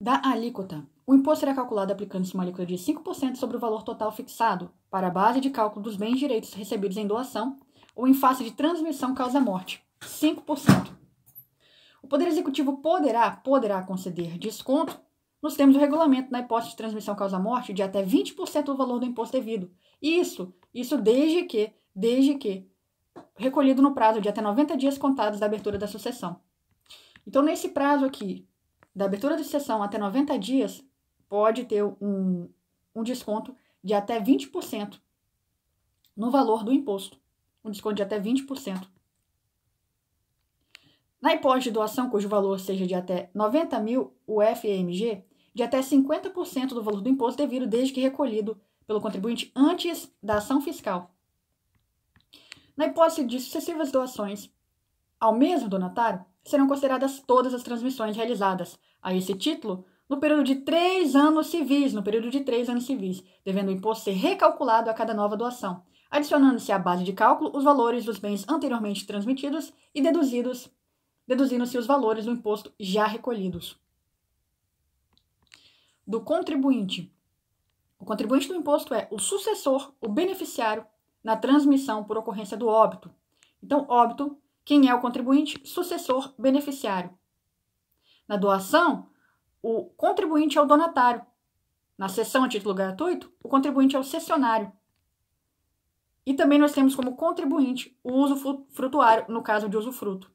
da alíquota. O imposto será calculado aplicando-se uma alíquota de 5% sobre o valor total fixado para a base de cálculo dos bens e direitos recebidos em doação ou em face de transmissão causa-morte, 5%. O Poder Executivo poderá, poderá conceder desconto nos termos do regulamento na hipótese de transmissão causa-morte de até 20% do valor do imposto devido. Isso, isso desde que, desde que recolhido no prazo de até 90 dias contados da abertura da sucessão. Então, nesse prazo aqui, da abertura da sessão até 90 dias, pode ter um, um desconto de até 20% no valor do imposto. Um desconto de até 20%. Na hipótese de doação cujo valor seja de até 90 mil UFMG, de até 50% do valor do imposto devido desde que recolhido pelo contribuinte antes da ação fiscal. Na hipótese de sucessivas doações ao mesmo donatário, serão consideradas todas as transmissões realizadas a esse título no período de três anos civis, no período de três anos civis, devendo o imposto ser recalculado a cada nova doação, adicionando-se à base de cálculo os valores dos bens anteriormente transmitidos e deduzidos, deduzindo-se os valores do imposto já recolhidos. Do contribuinte. O contribuinte do imposto é o sucessor, o beneficiário, na transmissão por ocorrência do óbito. Então, óbito quem é o contribuinte? Sucessor beneficiário. Na doação, o contribuinte é o donatário. Na cessão a título gratuito, o contribuinte é o cessionário. E também nós temos como contribuinte o uso frutuário, no caso de usufruto.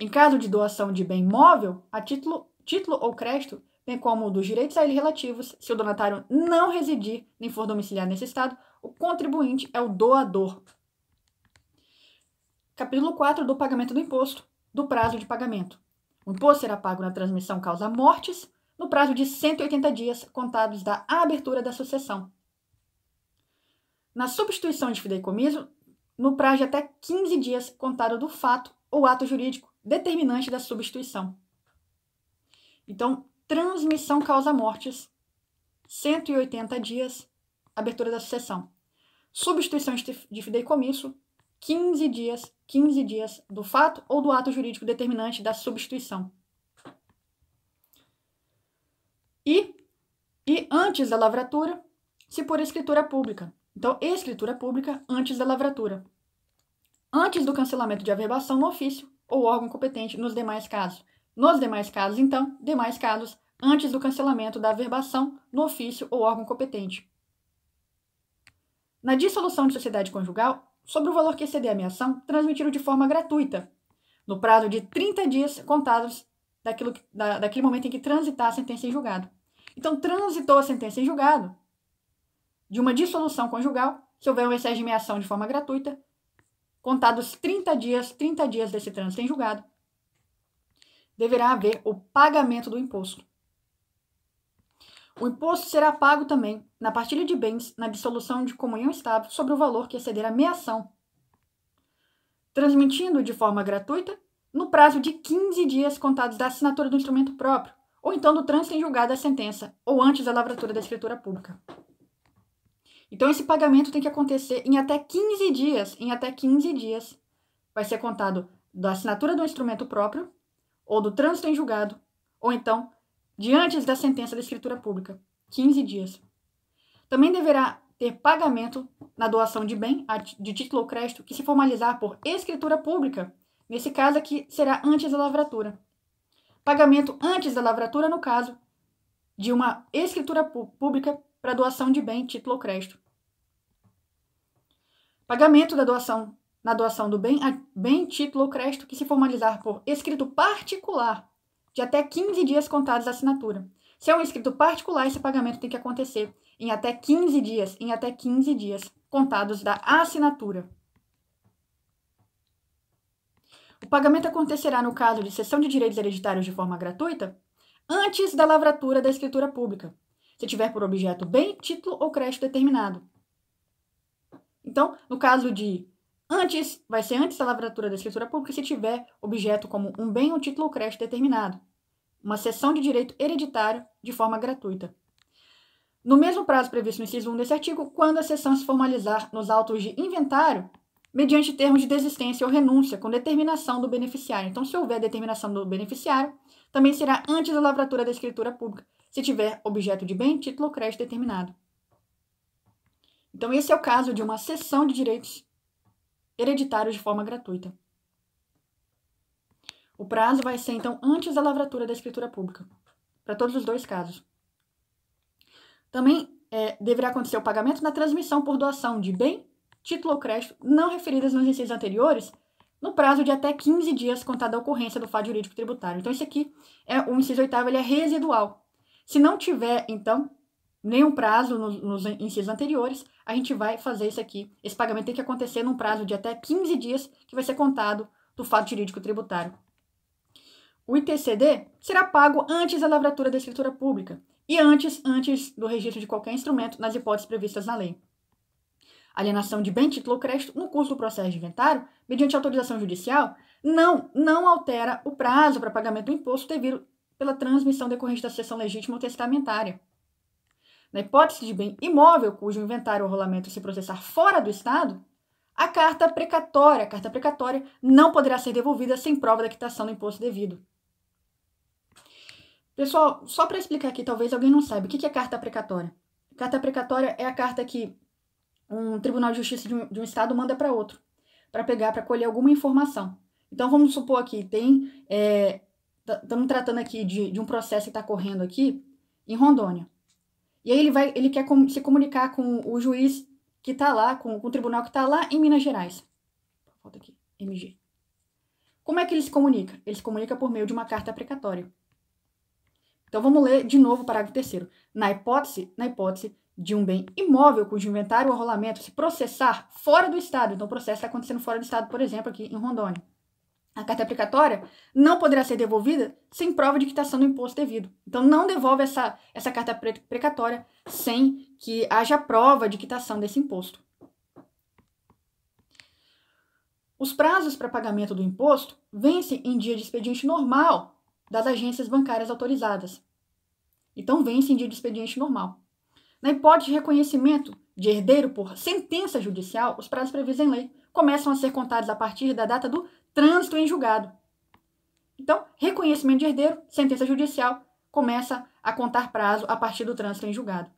Em caso de doação de bem móvel, a título, título ou crédito, bem como dos direitos a ele relativos, se o donatário não residir nem for domiciliar nesse estado, o contribuinte é o doador. Capítulo 4 do pagamento do imposto, do prazo de pagamento. O imposto será pago na transmissão causa mortes no prazo de 180 dias contados da abertura da sucessão. Na substituição de fideicomiso no prazo de até 15 dias contado do fato ou ato jurídico determinante da substituição. Então, transmissão causa mortes, 180 dias, abertura da sucessão. Substituição de fideicomiso 15 dias, 15 dias do fato ou do ato jurídico determinante da substituição. E, e antes da lavratura, se por escritura pública. Então, escritura pública antes da lavratura. Antes do cancelamento de averbação no ofício ou órgão competente nos demais casos. Nos demais casos, então, demais casos antes do cancelamento da averbação no ofício ou órgão competente. Na dissolução de sociedade conjugal, sobre o valor que exceder a minha ação, transmitido de forma gratuita, no prazo de 30 dias contados daquilo, da, daquele momento em que transitar a sentença em julgado. Então, transitou a sentença em julgado de uma dissolução conjugal, se houver um excesso de minha ação de forma gratuita, contados 30 dias, 30 dias desse trânsito em julgado, deverá haver o pagamento do imposto. O imposto será pago também na partilha de bens, na dissolução de comunhão estável sobre o valor que exceder a meação, transmitindo de forma gratuita no prazo de 15 dias contados da assinatura do instrumento próprio, ou então do trânsito em julgado da sentença, ou antes da lavratura da escritura pública. Então esse pagamento tem que acontecer em até 15 dias, em até 15 dias vai ser contado da assinatura do instrumento próprio, ou do trânsito em julgado, ou então diante da sentença da escritura pública, 15 dias. Também deverá ter pagamento na doação de bem de título ou crédito que se formalizar por escritura pública, nesse caso aqui será antes da lavratura. Pagamento antes da lavratura, no caso de uma escritura pública para doação de bem, título ou crédito. Pagamento da doação na doação do bem, bem título ou crédito que se formalizar por escrito particular de até 15 dias contados da assinatura. Se é um inscrito particular, esse pagamento tem que acontecer em até 15 dias, em até 15 dias contados da assinatura. O pagamento acontecerá no caso de cessão de direitos hereditários de forma gratuita antes da lavratura da escritura pública, se tiver por objeto bem, título ou crédito determinado. Então, no caso de antes, vai ser antes da lavratura da escritura pública se tiver objeto como um bem, um título ou crédito determinado uma cessão de direito hereditário de forma gratuita. No mesmo prazo previsto no inciso 1 desse artigo, quando a cessão se formalizar nos autos de inventário, mediante termos de desistência ou renúncia, com determinação do beneficiário. Então, se houver determinação do beneficiário, também será antes da lavratura da escritura pública, se tiver objeto de bem, título ou crédito determinado. Então, esse é o caso de uma cessão de direitos hereditários de forma gratuita. O prazo vai ser, então, antes da lavratura da escritura pública, para todos os dois casos. Também é, deverá acontecer o pagamento na transmissão por doação de bem, título ou crédito não referidas nos incisos anteriores, no prazo de até 15 dias contada a ocorrência do fato jurídico tributário. Então, esse aqui, é o inciso oitavo, ele é residual. Se não tiver, então, nenhum prazo no, nos incisos anteriores, a gente vai fazer isso aqui. Esse pagamento tem que acontecer num prazo de até 15 dias, que vai ser contado do fato jurídico tributário. O ITCD será pago antes da lavratura da escritura pública e antes, antes do registro de qualquer instrumento nas hipóteses previstas na lei. Alienação de bem, título ou crédito no curso do processo de inventário, mediante autorização judicial, não, não altera o prazo para pagamento do imposto devido pela transmissão decorrente da cessão legítima ou testamentária. Na hipótese de bem imóvel cujo inventário ou rolamento se processar fora do Estado, a carta precatória, a carta precatória não poderá ser devolvida sem prova da quitação do imposto devido. Pessoal, só para explicar aqui, talvez alguém não saiba, o que é carta precatória? Carta precatória é a carta que um tribunal de justiça de um, de um estado manda para outro, para pegar, para colher alguma informação. Então, vamos supor aqui, tem. Estamos é, tratando aqui de, de um processo que está correndo aqui em Rondônia. E aí ele vai, ele quer com, se comunicar com o juiz que está lá, com, com, o tribunal que está lá em Minas Gerais. Falta aqui, MG. Como é que ele se comunica? Ele se comunica por meio de uma carta precatória. Então vamos ler de novo o parágrafo terceiro. Na hipótese, na hipótese de um bem imóvel cujo inventário ou rolamento se processar fora do estado, então o processo está acontecendo fora do estado, por exemplo, aqui em Rondônia. A carta aplicatória não poderá ser devolvida sem prova de quitação do imposto devido. Então, não devolve essa, essa carta precatória sem que haja prova de quitação desse imposto. Os prazos para pagamento do imposto vencem em dia de expediente normal das agências bancárias autorizadas. Então em dia de expediente normal. Na hipótese de reconhecimento de herdeiro por sentença judicial, os prazos previstos em lei começam a ser contados a partir da data do trânsito em julgado. Então, reconhecimento de herdeiro, sentença judicial, começa a contar prazo a partir do trânsito em julgado.